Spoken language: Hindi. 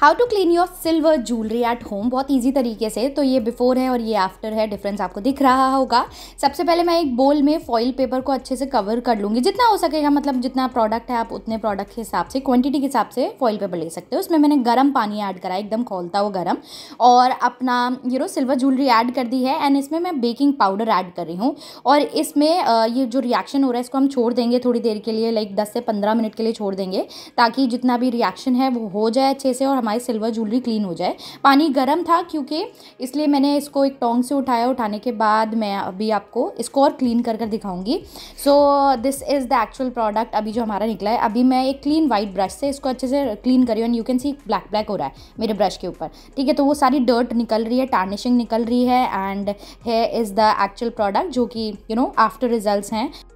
how to clean your silver jewellery at home बहुत ईजी तरीके से तो ये बिफोर है और ये आफ्टर है डिफरेंस आपको दिख रहा होगा सबसे पहले मैं एक बोल में फॉइल पेपर को अच्छे से कवर कर लूँगी जितना हो सकेगा मतलब जितना प्रोडक्ट है आप उतने प्रोडक्ट के हिसाब से क्वान्टिटी के हिसाब से फॉइल पेपर ले सकते हो उसमें मैंने गर्म पानी ऐड करा एकदम खोलता हुआ गर्म और अपना you know silver jewellery add कर दी है एंड इसमें मैं बेकिंग पाउडर ऐड कर रही हूँ और इसमें ये जो रिएक्शन हो रहा है इसको हम छोड़ देंगे थोड़ी देर के लिए लाइक दस से पंद्रह मिनट के लिए छोड़ देंगे ताकि जितना भी रिएक्शन है वो हो जाए अच्छे से और हमारी सिल्वर ज्वेलरी क्लीन हो जाए पानी गर्म था क्योंकि इसलिए मैंने इसको एक टोंग से उठाया उठाने के बाद मैं अभी आपको इसको और क्लीन कर कर दिखाऊंगी so this is the actual product अभी जो हमारा निकला है अभी मैं एक क्लीन वाइट ब्रश से इसको अच्छे से क्लीन करी and you can see black black हो रहा है मेरे ब्रश के ऊपर ठीक है तो वो सारी डर्ट निकल रही है टार्निशिंग निकल रही है एंड है इज़ द एक्चुअल प्रोडक्ट जो कि यू नो आफ्टर रिजल्ट हैं